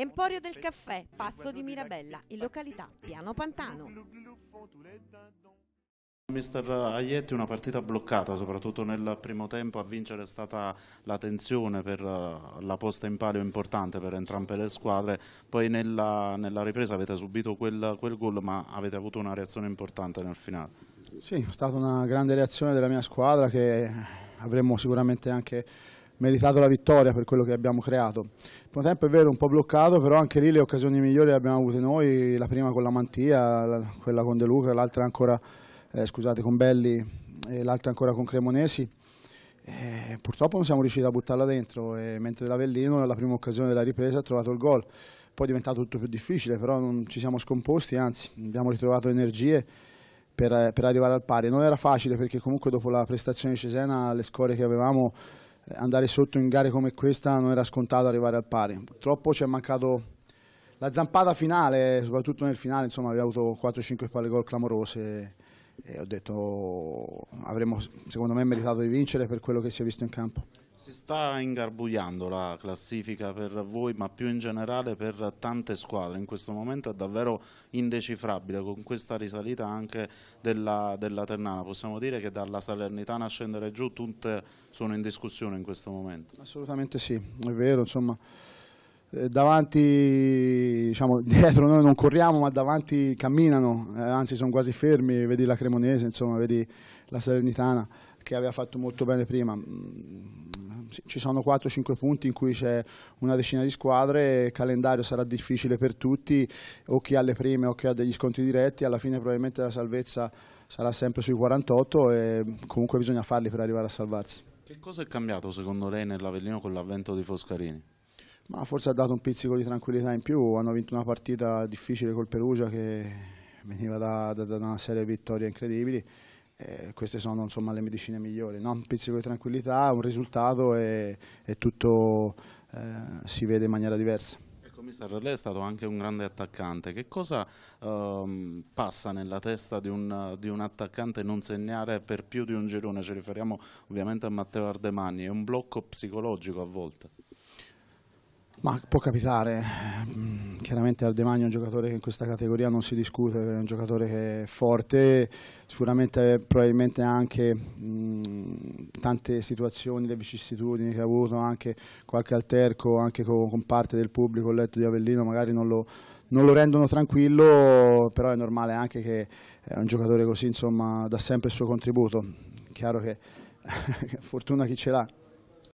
Emporio del caffè, Passo di Mirabella, in località Piano Pantano. Mister Aietti, una partita bloccata, soprattutto nel primo tempo a vincere è stata la tensione per eh, la posta in palio importante per entrambe le squadre, poi nella, nella ripresa avete subito quel, quel gol ma avete avuto una reazione importante nel finale. Sì, è stata una grande reazione della mia squadra che avremmo sicuramente anche meritato la vittoria per quello che abbiamo creato. Il primo tempo è vero un po' bloccato, però anche lì le occasioni migliori le abbiamo avute noi, la prima con la Mantia, quella con De Luca, l'altra ancora eh, scusate, con Belli e l'altra ancora con Cremonesi. E eh, purtroppo non siamo riusciti a buttarla dentro, mentre l'Avellino nella prima occasione della ripresa ha trovato il gol. Poi è diventato tutto più difficile, però non ci siamo scomposti, anzi abbiamo ritrovato energie per, per arrivare al pari. Non era facile perché comunque dopo la prestazione di Cesena le scorie che avevamo andare sotto in gare come questa non era scontato arrivare al pari. Purtroppo ci è mancato la zampata finale, soprattutto nel finale, insomma, abbiamo avuto 4-5 palle gol clamorose e ho detto avremmo secondo me meritato di vincere per quello che si è visto in campo. Si sta ingarbugliando la classifica per voi, ma più in generale per tante squadre. In questo momento è davvero indecifrabile, con questa risalita anche della, della Ternana. Possiamo dire che dalla Salernitana a scendere giù tutte sono in discussione in questo momento? Assolutamente sì, è vero, insomma eh, davanti, diciamo, dietro noi non corriamo, ma davanti camminano, eh, anzi sono quasi fermi, vedi la Cremonese, insomma, vedi la Salernitana che aveva fatto molto bene prima. Mm, ci sono 4-5 punti in cui c'è una decina di squadre, il calendario sarà difficile per tutti, o chi ha le prime o chi ha degli scontri diretti, alla fine probabilmente la salvezza sarà sempre sui 48 e comunque bisogna farli per arrivare a salvarsi. Che cosa è cambiato secondo lei nell'Avellino con l'avvento di Foscarini? Ma forse ha dato un pizzico di tranquillità in più, hanno vinto una partita difficile col Perugia che veniva da, da, da una serie di vittorie incredibili eh, queste sono insomma, le medicine migliori, no? un pizzico di tranquillità, un risultato e, e tutto eh, si vede in maniera diversa. Mister, lei è stato anche un grande attaccante. Che cosa um, passa nella testa di un, di un, attaccante non segnare per più di un girone? Ci riferiamo ovviamente a Matteo Ardemani. È un blocco psicologico a volte? Ma può capitare chiaramente Aldemagno è un giocatore che in questa categoria non si discute, è un giocatore che è forte, sicuramente probabilmente anche mh, tante situazioni, le vicissitudini che ha avuto, anche qualche alterco anche con, con parte del pubblico, il letto di Avellino magari non lo, non lo rendono tranquillo, però è normale anche che è un giocatore così insomma dà sempre il suo contributo, chiaro che fortuna chi ce l'ha.